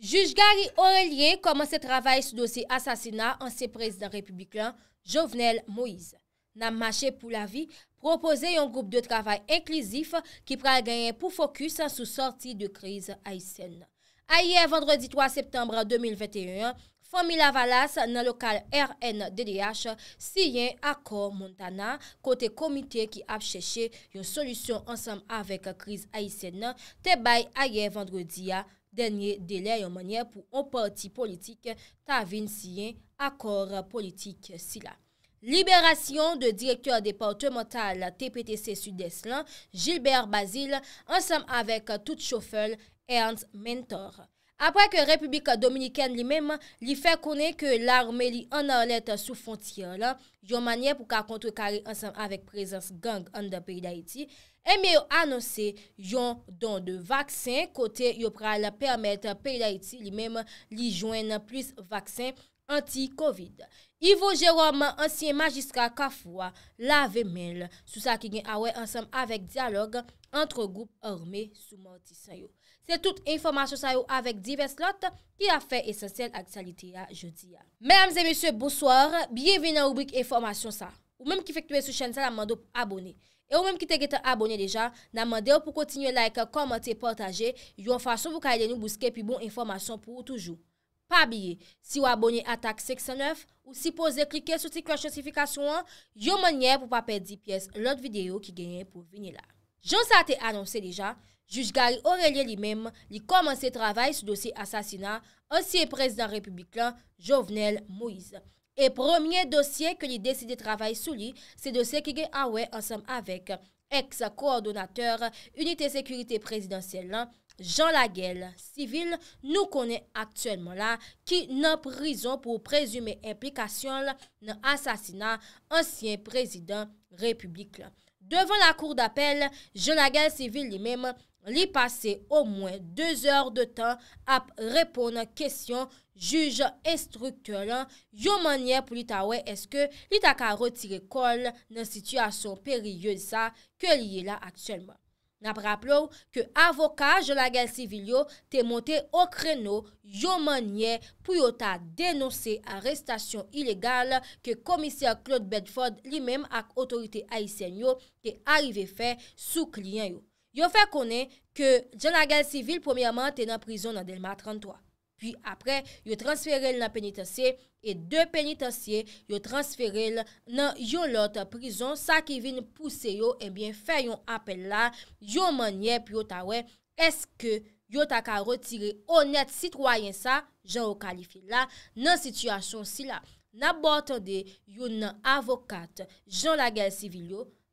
Juge Gary Aurelien koman se travaye sou dosi asasina anse prezident republikan Jovenel Moise. Nan mache pou la vi, propoze yon group de travaye inklezif ki pral ganyen pou fokus sou sorti de kriz Aysen. A ye vendredi 3 septembre 2021, Fomila Valas nan lokal RNDDH siyen akor Montana kote komite ki apcheche yon solusyon ansam avek kriz Aysen te bay a ye vendredi ya 2021. denye deley o monye pou o parti politik ta vin siyen akor politik sila. Liberasyon de direktyor deporte motal TPTC Sud-Eslan, Gilbert Basile, ansam avek tout chofel Ernst Mentor. apre ke Republika Dominiken li mem li fe konen ke larme li ananlet sou fontiyan la, yon manye pou ka kontre kari ansam avek prezans gang an da peyda iti, eme yo anonse yon don de vaksen kote yo pra la permette peyda iti li mem li jwen nan plus vaksen anti-Covid. Ivo Jérôme, ansyen majiska Kafoua, lave menl sou sa ki gen awe ansam avek diyalogue antre goup orme sou mortisan yo. se tout informasyon sa yo avèk divers lot ki la fè esensyèl ak salite ya jodi ya. Mèlèm zè mèsyè, boussoar, biye vin nan rubrik informasyon sa. Ou mèm ki fèk tuè sou chèn sa, la mandou abonè. E ou mèm ki te gete abonè deja, la mandè yo pou kontinyè like, kommentè, portajè, yon fason pou ka edè nou bouskè pi bon informasyon pou ou toujou. Pa biye, si yo abonè atak 609, ou si pose klikè soti kwa chansifikasyon an, yo mènyè pou pa pè di pyes lòt videyo ki genye pou vinye la. Jonsa te anonsè deja. Jujgal Aurélien li mèm li komanse travay sou dosi asasina ansyen prezident republikan Jovenel Moïse. E promye dosye ke li deside travay sou li, se dosye ki gen awe ansenm avek, ex-koordonateur unité sekurite prezidentielan, Jean Laguel, sivil, nou konen aktuelman la ki nan prizon pou prezume implikasyon nan asasina ansyen prezident republikan. Devan la kour d'apel, Jean Laguel, sivil, li mèm Li pase o mwen 2 or de tan ap repon nan kesyon juj instruktor lan yon manye pou li ta we eske li ta ka retire kol nan situasyon periyon sa ke li ye la akselman. Nap rap lou ke avokaj la gel sivil yo te monte okre nou yon manye pou yo ta denose arrestasyon ilegal ke komisyon Claude Bedford li men ak otorite aisen yo te arive fe sou kliyen yo. Yo fè konè ke jan la gel sivil poumyèman te nan prizon nan Delma 33. Pi apre, yo transfere l nan penitensye, e de penitensye yo transfere l nan yon lot prizon, sa ki vin pousse yo, ebyen eh fè yon apel la, yon manye, pi yo tawe, eske yo ta ka retire onet sitwayen sa, jan yo kalifi la, nan situasyon si la. Na bot de yon avokat jan la gel sivil yo,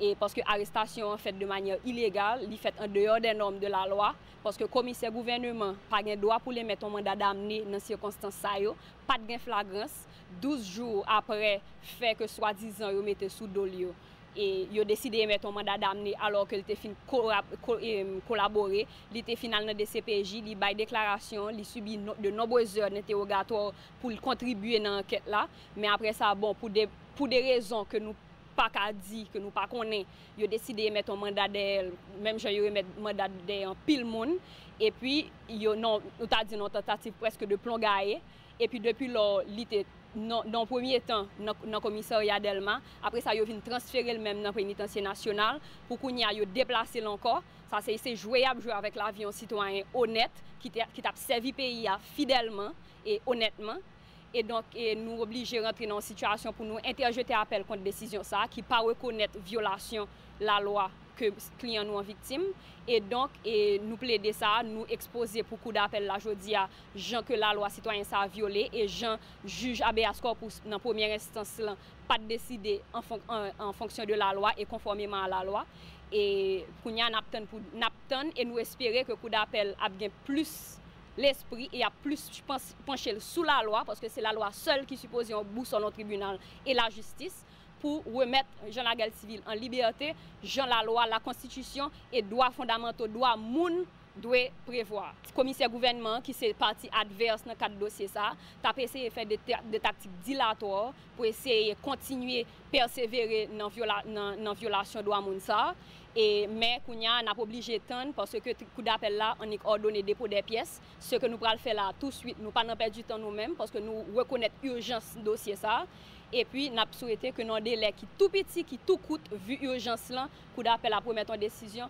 Et parce que arrestation en fait de manière illégale, li fait en dehors des normes de la loi, parce que commissaire gouvernement, par un droit pou l'émettre au mandat d'amener nan circonstance sa yo, patre un flagrance, douze jours après, fait que soi-disant remette sous dos lieu. Et yo décidé émettre au mandat d'amener alors que l'été finit collaboré, e, l'été final nan DCPJ, li baye déklaration, li subi de nombreuses heures d'interrogatoire pou l'contribuer nan enquête la, mais après ça, bon, pou des raisons que nous pouvons nou pa ka di, nou pa konen, yo deside yon e meton mandade, menm jen yon yon e met mandade pil moun, epi yo non, nou ta di nou ta ta ti preske de plongae, epi depi lor lite, nan premier tan nan komisor ya delman, apre sa yo vin transfere l menm nan premitansye nasyonal, pou kon ya yo deplase lankor, sa se yose jweyab jweyab avik la avyon sitwanyen honet, ki ta ap sevi peyi ya fidelman, et honetman, E donk nou oblije rentre nan sitwasyon pou nou interjete apel kont desisyon sa ki pa rekonet violasyon la loy ke kliyan nou an vitim. E donk nou ple de sa, nou expose pou kou da apel la jodi a jan ke la loy sitwanyan sa viole e jan juj Abia Skor pou nan pwemye instans lan pat deside en fonksyon de la loy e konformyman la loy. E prou nyan ap ten pou nap ten e nou espere ke kou da apel ap gen plus l'esprit et à plus pencher sous la loi, parce que c'est la loi seule qui suppose un bout sur tribunal et la justice, pour remettre Jean lagarde Civil en liberté, Jean la loi, la constitution et droits fondamentaux, droits moun dwe prevoa. Komisye gouvenman ki se parti adverse nan kat dosye sa ta pesye fè de taktik dilator pou esye kontinye persevere nan violasyon do amoun sa e, men kounya nap oblije tan porsè ke kou da apè la anik ordone depo de piyes. Se ke nou pral fè la tout suite nou pa nan perdi tan nou men porsè ke nou rekounet urjans dosye sa e pi nap souwete ke nan dele ki tout piti, ki tout koute vu urjans lan kou da apè la pou meton desisyon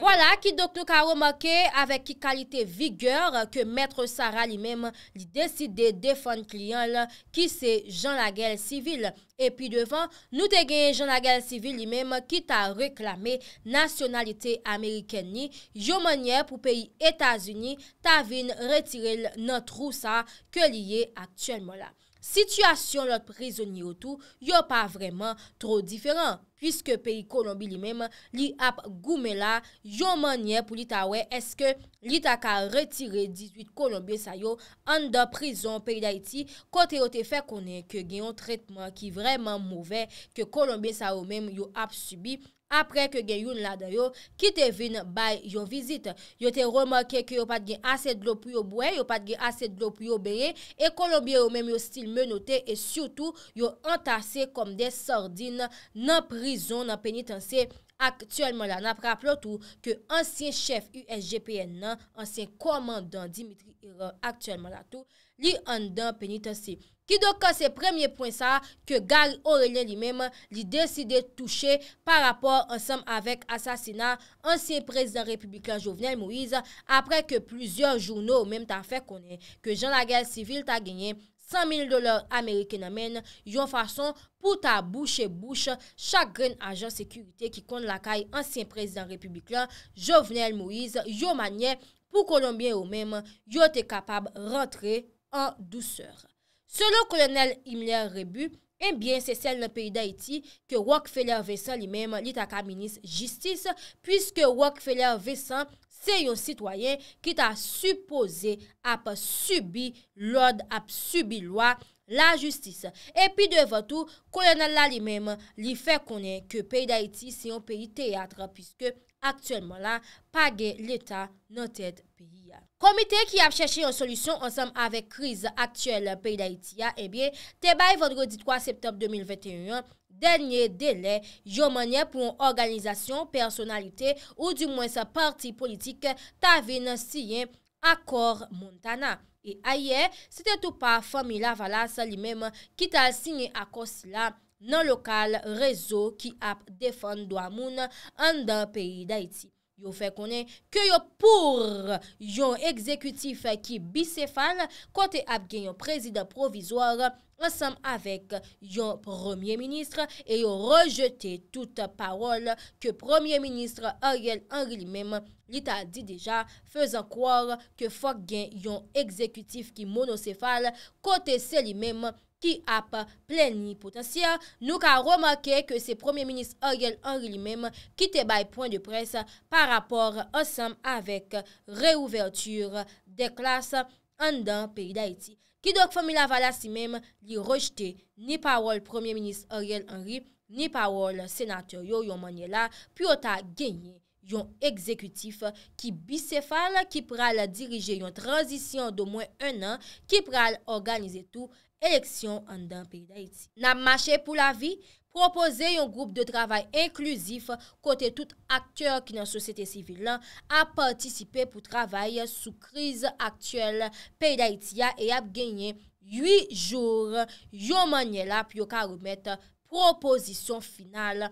Voilà ki dok nou ka remake avè ki kalite vigèr ke mètre Sarah li mèm li deside defon klien lè ki se Jean la Guerre civile. Epi devan nou te gen Jean la Guerre civile li mèm ki ta reklamè nasyonalite Ameriken ni yo mènyè pou peyi Etasuni ta vin retirel nan trou sa ke li ye aktyèlmò la. Sityasyon lòt prizouni yo tou yo pa vreman tro diferan. Piske peyi Kolombi li menm li ap goumela yon manye pou li ta we eske li ta ka retire 18 Kolombi sa yo an da prison peyi da iti. Kote yo te fe konen ke gen yon tretman ki vreman mouve ke Kolombi sa yo menm yo ap subi apre ke gen yon lada yo kite vin bay yon vizit. Yo te remake ke yo pat gen aset lopu yo bwe, yo pat gen aset lopu yo beye e Kolombi yo menm yo stil menote e syoutou yo antase kom de sordin nan pri. Lison nan penitensi aktyelman la nan prap loutou ke ansyen chef USGPN nan ansyen komandan Dimitri Hiron aktyelman la tou li an dan penitensi. Ki do ka se premye pwen sa ke Gali Aurelien li menm li deside touche par rapor ansenm avek asasina ansyen prezident republikan Jovenel Moïse apre ke plizyon jounou menm ta fe konen ke jan la gel sivil ta genyen. 100 000 dolar Ameriken amen yon fason pou ta bouche bouche chakren ajan sekurite ki kon lakay ansyen prezident republik lan Jovenel Moise yon manye pou Colombien ou menm yon te kapab rentre an dou seur. Se lo kolonel Imler rebu. Enbyen, se sel nan peyi da iti, ke wak feler ve san li menm li taka minis jistis, pwiske wak feler ve san se yon sitwayen ki ta supose ap subi lode, ap subi lwa la jistis. Epi devan tou, kolonel la li menm li fe konen ke peyi da iti se yon peyi teyatra pwiske Aktuelman la, page l'Etat notèd peyi ya. Komite ki ap chèche yon solusyon ansam avek kriz aktuel peyi da Itiya, eh te bay vendredi 3 septembre 2021, denye dele yomanye pou an organizasyon, personalite ou di mwen sa parti politik ta ven siyen akor Montana. E aye, se te tou pa, fami la vala sa li menm ki ta sinye akor sila, nan lokal rezo ki ap defan do amoun an dan peyi da iti. Yo fe konen ke yo pour yon ekzekutif ki bisefal kote ap gen yon prezident provizor ansam avek yon premier ministre e yo rejete touta parol ke premier ministre Ariel Henry li mem, li ta di deja, fezan kwar ke fok gen yon ekzekutif ki monosefal kote se li mem ki ap plen ni potensiya. Nou ka remake ke se Premier Ministre Ariel Henry li mem kite baye poin de pres par rapor osam avek reouvertur de klas an dan peri Daiti. Ki dok Fomila Valasi mem li rejte ni pa wol Premier Ministre Ariel Henry, ni pa wol senator yo yon manye la, pi o ta genye yon ekzekutif ki bisefal, ki pral dirije yon transisyon do mwen an, ki pral organize tou eleksyon an dan peyda iti. Na mache pou la vi, propose yon groub de travay inklusif kote tout aktyor ki nan sosyete sivil la a patisipe pou travay sou kriz aktuel peyda iti ya e ap genye yi jour yon manye la pi yo ka remet proposisyon final.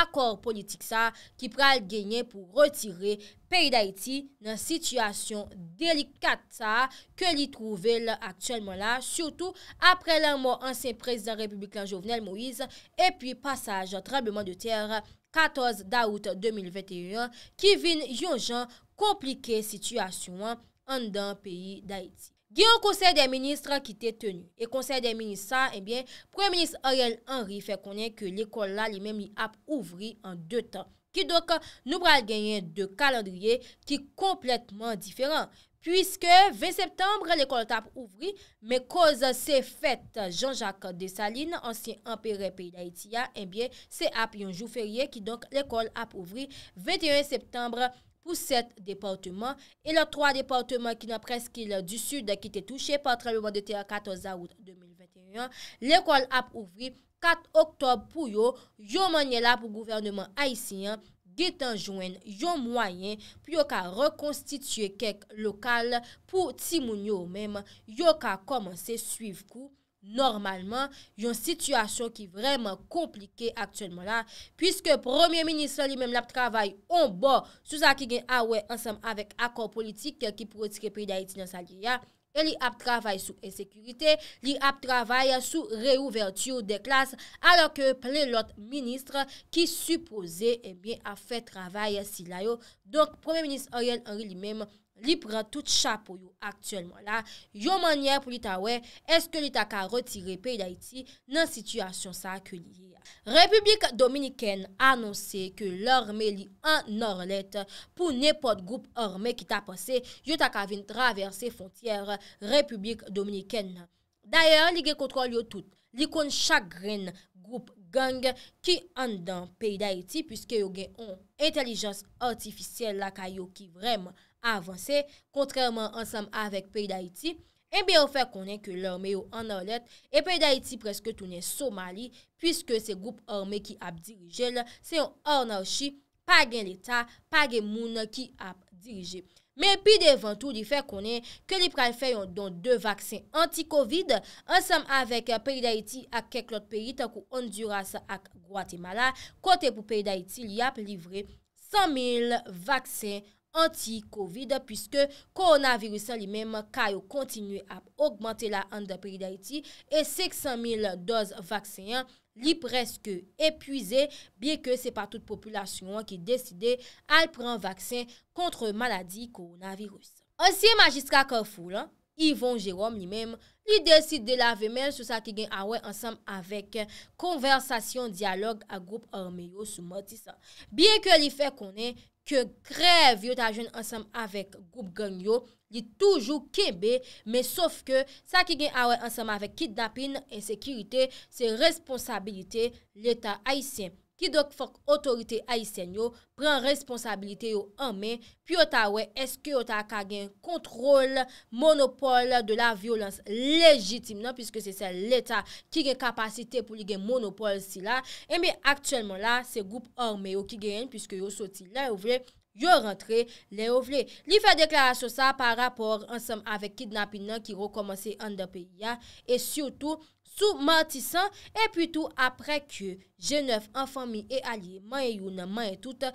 akor politik sa ki pral genyen pou retire peyi d'Haïti nan situasyon delikat sa ke li trouvel aktuelman la, surtout apre la mò ansen prezident republikan Jovenel Moïse, epi pasaj trabèman de ter 14 daout 2021 ki vin yon jan komplike situasyon an dan peyi d'Haïti. gen yon konsey de ministre ki te tenu. E konsey de eh ministre sa, pre-ministre Ariel Henry fe konen ke l'ekol la li mem li ap ouvri an de tan. Ki dok nou pral genyen de kalandriye ki kompletman diferan. Puiske 20 septembre l'ekol tap ouvri, me koz se fet Jean-Jacques de Saline, ansyen emperè peyi la eh Itiya, se ap yon jou ferye ki dok l'ekol ap ouvri 21 septembre 2021. pou 7 departement, e la 3 departement ki nan preski la du sud ki te touche, patre le bandete a 14 avout 2021, l'ekol ap ouvri 4 oktob pou yo, yo manye la pou gouvernement Aisyen, getan jwen yo mwayen, pou yo ka rekonstitue kek lokal, pou timoun yo mwen, yo ka komanse suiv kou, Normalman yon situasyon ki vremen komplike aktuelman la Piske Premier Ministre li menm la ptravay on bo Sou sa ki gen awe ansam ah avek akor politik ki pou etike peyi da iti nan sa liya Li ap travay sou esekurite, li ap travay sou reouvertu de klas Alo ke plen lot Ministre ki suppose a eh fe travay si la yo Donk Premier Ministre Ariel Henry li menm Li pre tout cha pou yo aktuelman la, yo manye pou li ta we, eske li ta ka retire peyi da iti nan sityasyon sa akye li ya. Republik Dominiken anonse ke lorme li anorlet pou nepot goup orme ki ta pase, yo ta ka vin traverse fontyer Republik Dominiken nan. Daye, li gen kontrol yo tout, li kon chakren goup gang ki an dan peyi da iti pwiske yo gen on entelijans ortefisyel la ka yo ki vremen. Avansè, kontrèman ansèm avèk Pèi d'Haïti, e bè ou fè konè ke lòrme yo anò let, e Pèi d'Haïti preske tounè Somali, pwiske se goup orme ki ap dirije lè, se yon ornò chi, pa gen l'Etat, pa gen moun ki ap dirije. Mè pi devan tou di fè konè ke li pral fè yon don de vaksin anti-Covid, ansèm avèk Pèi d'Haïti ak keklot peri takou Honduras ak Guatemala, kote pou Pèi d'Haïti li ap livre 100.000 vaksin anòlet. anti-Covid, puisque koronavirousan li mèm kayo kontinue ap augmente la endoperidaiti, e 600.000 doz vaksen, li preske epuize, bie ke se pa tout populasyon ki deside al pran vaksen kontre maladi koronavirousan. Ansi magiska kofou lan, Yvon Jérôme li mèm, li deside la vemen sou sa ki gen awè ansam avèk konversasyon, dialog, agroup armèyo sou motisa. Bie ke li fè konè ke grev yo ta jen ansem avèk goup ganyo, di toujou kebe, men sof ke sa ki gen awè ansem avèk kidapin, ensekirite, se responsabilite l'Etat haisyen. Ki dok fok otorite a isen yo, pren responsabilite yo anmen, pi yo ta we, eske yo ta ka gen kontrol, monopole de la violans legitim nan, piske se se l'Etat ki gen kapasite pou li gen monopole si la, e mi aktuelman la, se goup anmen yo ki gen, piske yo soti la, yo vle... yo rentre le ovle. Li fe deklara so sa par rapor ansam avèk kidnapin nan ki rekomansè an de pe ya e syoutou sou mantisan e pwitou apre ke jenev an fami e alye manye yon nan manye tout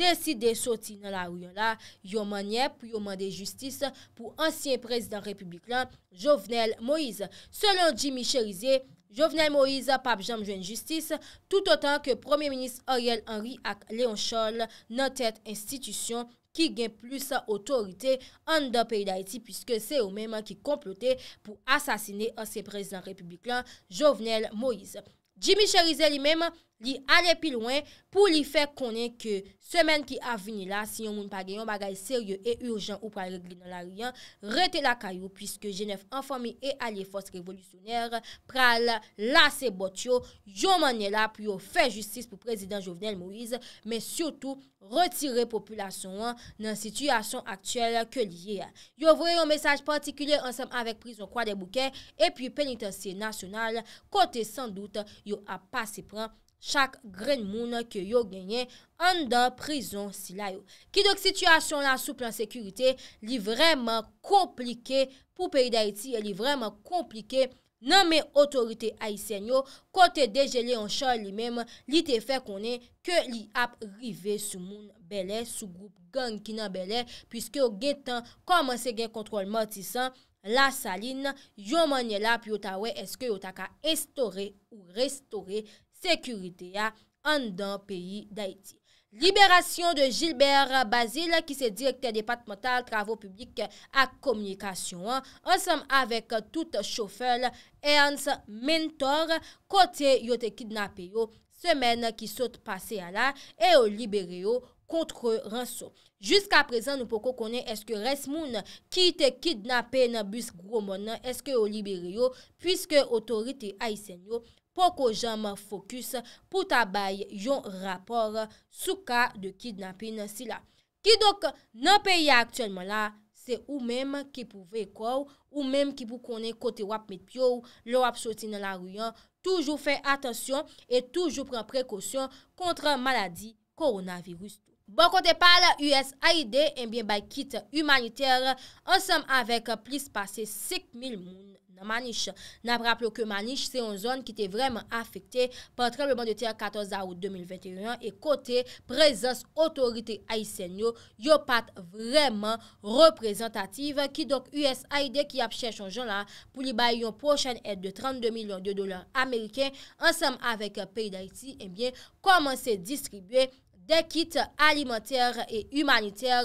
deside soti nan la ou yon la yo manye pou yo mande justice pou ansyen prezident republik lan Jovenel Moïse. Selon Jimmy Cherizier, Jovenel Moïse, pape Jean-Bijon Justice, tout autant que premier ministre Ariel Henry ak Léon Cholle n'en tête institution qui gagne plus sa autorité en deux pays d'Haïti puisque c'est eux-mêmes qui complotent pour assassiner en ce président république-là, Jovenel Moïse. Jimmy Cherizel, il m'aime. li ale pi lwen pou li fe konen ke semen ki avini la si yon moun pa genyon bagay serye e urjan ou pra regli nan la riyan rete la kayo pwiske jenef anfami e ale fos revolusyoner pral la se bot yo yon manen la pou yo fe justis pou prezident Jovenel Moise me siotou retire populasyon nan sityasyon aktuel ke liye yo vwe yon mesaj partikule ansem avek prizon kwa de bouke e pi penitensye nasyonal kote san dout yo apasi pran chak gren moun ke yo genye an dan prizon sila yo. Ki dok situasyon la sou plan sekurite li vreman komplike pou peyi da iti, li vreman komplike nan men otorite a isen yo, kote dejeli an chan li mem, li te fe konen ke li ap rive sou moun bele, sou group gang kina bele, pwiske yo gen tan komanse gen kontrol matisan la salin, yo manye la pi yo tawe eske yo taka estore ou restore Sekurite ya an dan peyi da iti. Liberasyon de Gilbert Basile ki se direkte Departemental Travo Publik a Komunikasyon ansam avek tout choufel Ernst Mentor kote yo te kidnap yo semen ki sote pase ya la e yo libere yo kontre ranso. Juska prezen nou poko konen eske res moun ki te kidnapen busk gwo moun eske yo libere yo pwiske otorite a isen yo poko jam fokus pou tabay yon rapor sou ka de kidnapen sila. Ki dok nan peye aktuelman la se ou mem ki pou vekow ou mem ki pou konen kote wap met pyo ou lo wap soti nan la ruyan toujou fe atensyon e toujou pren prekosyon kontre maladi koronavirus tou. Bon kontepal, USAID enbyen eh bay kit humaniter ansam avek plis pase 6.000 moun nan Maniche. Nan praplo ke Maniche, se yon zon ki te vreman afekte patrebleman de ter 14 ao 2021 e kote prezans otorite Aisenyo yon pat vreman reprezentative ki donk USAID ki apcheche yon jona pou li bay yon pochen et de 32.000.000 de dolar Amerike ansam avek peyi d'Aiti enbyen eh koman se distribwe de kit alimenter e humaniter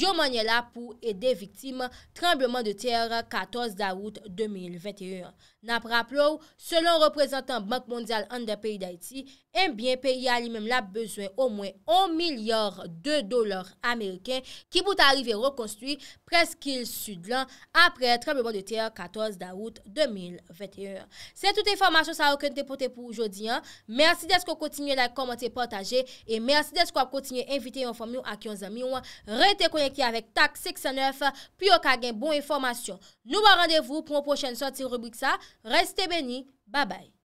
Yomanyela pou ede viktim trembleman de ter 14 da wout 2021. Napraplou, selon reprezentant Banque Mondiale Ande Pays d'Haïti, Enbyen, eh pe y a li mem la bezwen o mwen 1 milyor de dolar Ameriken ki pou ta arrive rekonstruy preskil sud lan apre 3 bebo de ter 14 da wout 2021. Se tout informasyon sa wakante pote pou oujodi an, mersi desko kontinye la komante portaje e mersi desko ap kontinye invite yon fami ou ak yon zami ou an reyte kwenye ki avek tak 69 pi ok agen bon informasyon. Nou ba randevou pou mwen pochene soti rubrik sa. Resite beni. Ba bay.